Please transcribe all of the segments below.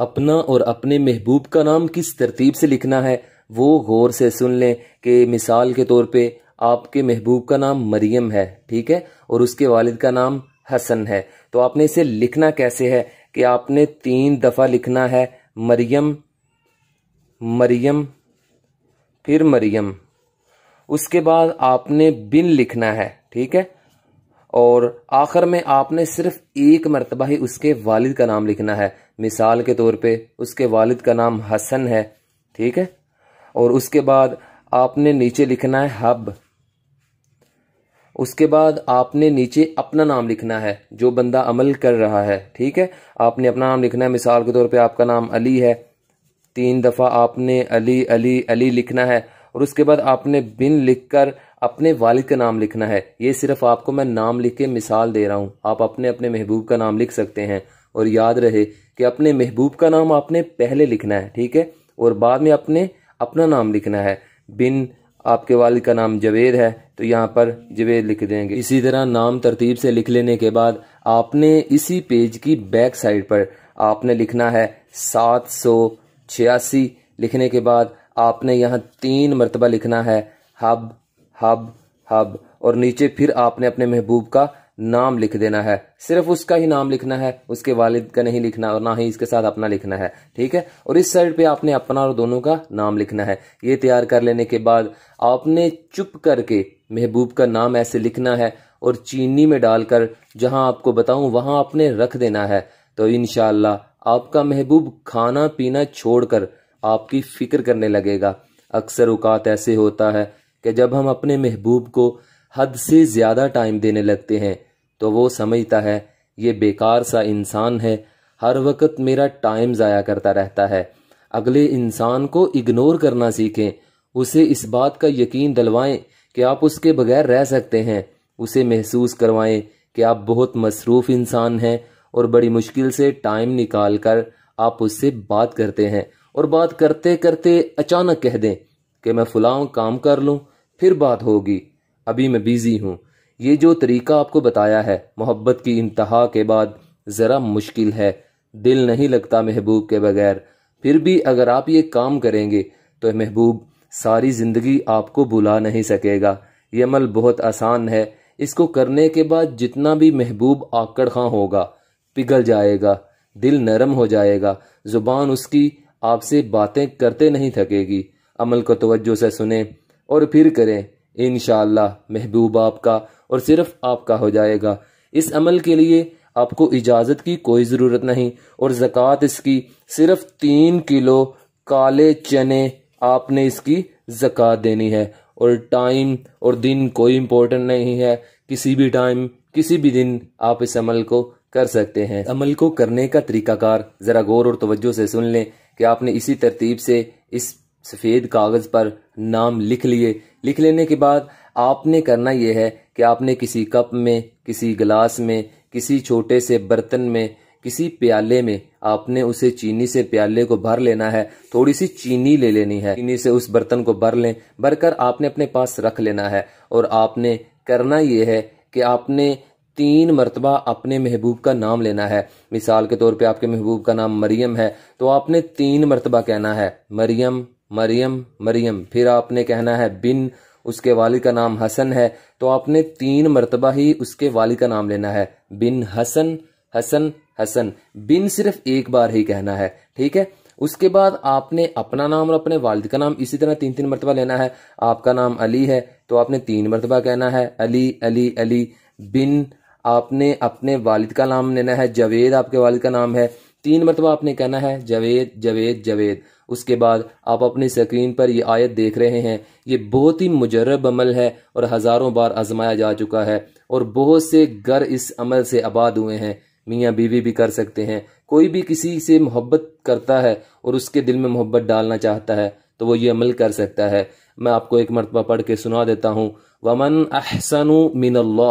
अपना और अपने महबूब का नाम किस तरतीब से लिखना है वो गौर से सुन लें कि मिसाल के तौर पे आपके महबूब का नाम मरियम है ठीक है और उसके वालिद का नाम हसन है तो आपने इसे लिखना कैसे है कि आपने तीन दफ़ा लिखना है मरियम मरियम फिर मरियम उसके बाद आपने बिन लिखना है ठीक है और आखिर में आपने सिर्फ एक मरतबा ही उसके वालिद का नाम लिखना है मिसाल के तौर पे उसके वालिद का नाम हसन है ठीक है और उसके बाद आपने नीचे लिखना है हब उसके बाद आपने नीचे अपना नाम लिखना है जो बंदा अमल कर रहा है ठीक है आपने अपना नाम लिखना है मिसाल के तौर पे आपका नाम अली है तीन दफ़ा आपने अली अली अली लिखना है और उसके बाद आपने बिन लिखकर अपने वालिद का नाम लिखना है ये सिर्फ आपको मैं नाम लिख के मिसाल दे रहा हूँ आप अपने अपने महबूब का नाम लिख सकते हैं और याद रहे कि अपने महबूब का नाम आपने पहले लिखना है ठीक है और बाद में अपने अपना नाम लिखना है बिन आपके वालिद का नाम जवेद है तो यहाँ पर जवेद लिख देंगे इसी तरह नाम तरतीब से लिख लेने के बाद आपने इसी पेज की बैक साइड पर आपने लिखना है सात सौ छियासी लिखने के बाद आपने यहाँ तीन मरतबा लिखना है हब हब हब और नीचे फिर आपने अपने महबूब का नाम लिख देना है सिर्फ उसका ही नाम लिखना है उसके वालिद का नहीं लिखना और ना ही इसके साथ अपना लिखना है ठीक है और इस साइड पे आपने अपना और दोनों का नाम लिखना है ये तैयार कर लेने के बाद आपने चुप करके महबूब का नाम ऐसे लिखना है और चीनी में डालकर जहां आपको बताऊं वहां आपने रख देना है तो इनशाला आपका महबूब खाना पीना छोड़कर आपकी फिक्र करने लगेगा अक्सर औकात ऐसे होता है कि जब हम अपने महबूब को हद से ज़्यादा टाइम देने लगते हैं तो वो समझता है ये बेकार सा इंसान है हर वक्त मेरा टाइम ज़ाया करता रहता है अगले इंसान को इग्नोर करना सीखें उसे इस बात का यकीन दिलवाएं कि आप उसके बगैर रह सकते हैं उसे महसूस करवाएं कि आप बहुत मसरूफ़ इंसान हैं और बड़ी मुश्किल से टाइम निकाल कर आप उससे बात करते हैं और बात करते करते अचानक कह दें कि मैं फुलाऊ काम कर लूँ फिर बात होगी अभी मैं बिज़ी हूँ ये जो तरीका आपको बताया है मोहब्बत की इंतहा के बाद ज़रा मुश्किल है दिल नहीं लगता महबूब के बगैर फिर भी अगर आप ये काम करेंगे तो महबूब सारी ज़िंदगी आपको बुला नहीं सकेगा ये अमल बहुत आसान है इसको करने के बाद जितना भी महबूब आकड़ खां होगा पिघल जाएगा दिल नरम हो जाएगा ज़ुबान उसकी आपसे बातें करते नहीं थकेगी अमल को तोज्जो से सुने और फिर करें इन महबूब आपका और सिर्फ आपका हो जाएगा इस अमल के लिए आपको इजाज़त की कोई ज़रूरत नहीं और जक़ात इसकी सिर्फ तीन किलो काले चने आपने इसकी जक़ात देनी है और टाइम और दिन कोई इम्पोर्टेंट नहीं है किसी भी टाइम किसी भी दिन आप इस अमल को कर सकते हैं अमल को करने का तरीकाकार ज़रा गौर और तवज्जो से सुन लें कि आपने इसी तरतीब से इस सफ़ेद कागज़ पर नाम लिख लिए लिख लेने के बाद आपने करना यह है कि आपने किसी कप में किसी गिलास में किसी छोटे से बर्तन में किसी प्याले में आपने उसे चीनी से प्याले को भर लेना है थोड़ी सी चीनी ले लेनी है चीनी से उस बर्तन को भर लें भरकर आपने अपने पास रख लेना है और आपने करना यह है कि आपने तीन मरतबा अपने महबूब का नाम लेना है मिसाल के तौर पे आपके महबूब का नाम मरियम है तो आपने तीन मरतबा कहना है मरियम मरियम मरियम फिर आपने कहना है बिन उसके वालिद का नाम हसन है तो आपने तीन मरतबा ही उसके वालिद का नाम लेना है बिन हसन हसन हसन बिन सिर्फ एक बार ही कहना है ठीक है उसके बाद आपने अपना नाम और अपने वालिद का नाम इसी तरह तीन तीन मरतबा लेना है आपका नाम अली है तो आपने तीन मरतबा कहना है अली अली अली बिन आपने अपने वालिद का नाम लेना है जवेद आपके वालिद का नाम है तीन मरतबा आपने कहना है जवेद जवेद जवेद उसके बाद आप अपनी स्क्रीन पर यह आयत देख रहे हैं ये बहुत ही मुजरब अमल है और हज़ारों बार आजमाया जा चुका है और बहुत से घर इस अमल से आबाद हुए हैं मियाँ बीवी भी कर सकते हैं कोई भी किसी से मोहब्बत करता है और उसके दिल में मोहब्बत डालना चाहता है तो वो ये अमल कर सकता है मैं आपको एक मरतबा पढ़ के सुना देता हूँ वमन अहसन मिनल्ला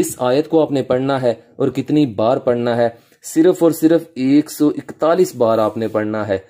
इस आयत को आपने पढ़ना है और कितनी बार पढ़ना है सिर्फ और सिर्फ 141 बार आपने पढ़ना है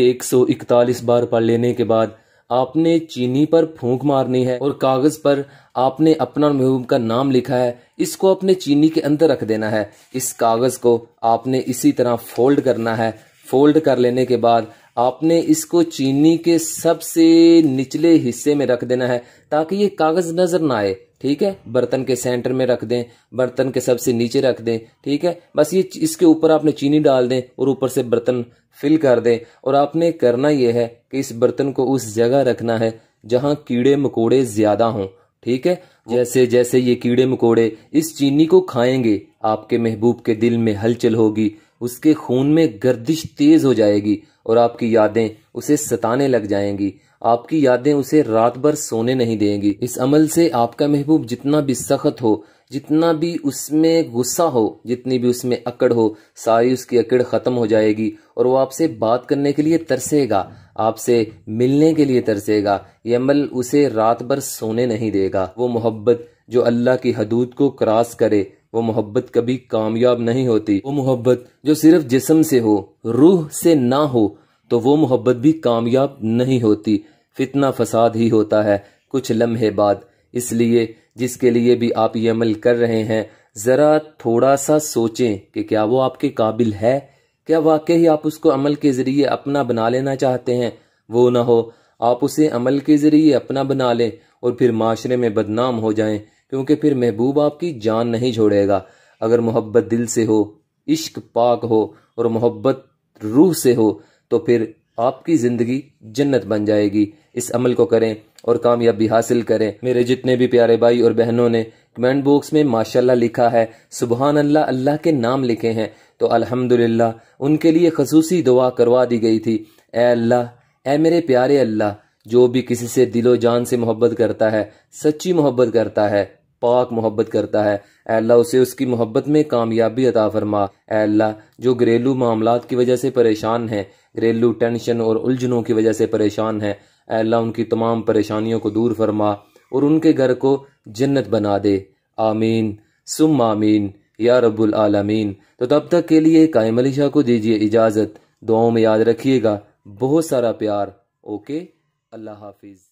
141 बार पढ़ लेने के बाद आपने चीनी पर फूंक मारनी है और कागज पर आपने अपना महबूब का नाम लिखा है इसको अपने चीनी के अंदर रख देना है इस कागज को आपने इसी तरह फोल्ड करना है फोल्ड कर लेने के बाद आपने इसको चीनी के सबसे निचले हिस्से में रख देना है ताकि ये कागज नजर ना आए ठीक है बर्तन के सेंटर में रख दें बर्तन के सबसे नीचे रख दें ठीक है बस ये इसके ऊपर आपने चीनी डाल दें और ऊपर से बर्तन फिल कर दें और आपने करना ये है कि इस बर्तन को उस जगह रखना है जहां कीड़े मकोड़े ज्यादा हों ठीक है जैसे जैसे ये कीड़े मकोड़े इस चीनी को खाएंगे आपके महबूब के दिल में हलचल होगी उसके खून में गर्दिश तेज हो जाएगी और आपकी यादें उसे सताने लग जाएंगी आपकी यादें उसे रात भर सोने नहीं देंगी इस अमल से आपका महबूब जितना भी सख्त हो जितना भी उसमें गुस्सा हो जितनी भी उसमें अकड़ हो सारी उसकी अकड़ ख़त्म हो जाएगी और वो आपसे बात करने के लिए तरसेगा आपसे मिलने के लिए तरसेगा ये अमल उसे रात भर सोने नहीं देगा वो मोहब्बत जो अल्लाह की हदूद को क्रॉस करे वो मोहब्बत कभी कामयाब नहीं होती वो मोहब्बत जो सिर्फ जिसम से हो रूह से ना हो तो वो मोहब्बत भी कामयाब नहीं होती फितना फसाद ही होता है कुछ लम्हे बाद इसलिए जिसके लिए भी आप ये अमल कर रहे हैं ज़रा थोड़ा सा सोचें कि क्या वो आपके काबिल है क्या वाकई आप उसको अमल के ज़रिए अपना बना लेना चाहते हैं वो ना हो आप उसे अमल के ज़रिए अपना बना लें और फिर माशरे में बदनाम हो जाएं क्योंकि फिर महबूब आपकी जान नहीं छोड़ेगा अगर मोहब्बत दिल से हो इश्क पाक हो और मोहब्बत रूह से हो तो फिर आपकी ज़िंदगी जन्नत बन जाएगी इस अमल को करें और कामयाबी हासिल करें मेरे जितने भी प्यारे भाई और बहनों ने कमेंट बॉक्स में माशाल्लाह लिखा है सुबहान अल्लाह अल्लाह के नाम लिखे हैं तो अल्हम्दुलिल्लाह उनके लिए खसूसी दुआ करवा दी गई थी ए अल्लाह ए मेरे प्यारे अल्लाह जो भी किसी से दिलो जान से मोहब्बत करता है सच्ची मोहब्बत करता है पाक मोहब्बत करता है अल्लाह उसे उसकी मोहब्बत में कामयाबी अता फरमा अल्लाह जो घरेलू मामला की वजह से परेशान है घरेलू टेंशन और उलझनों की वजह से परेशान है अल्लाह उनकी तमाम परेशानियों को दूर फरमा और उनके घर को जन्नत बना दे आमीन सुम आमीन या रब्बुल आलमीन तो तब तक के लिए कायम अली शाह को दीजिए इजाज़त दुआओं में याद रखिएगा बहुत सारा प्यार ओके अल्लाह हाफिज़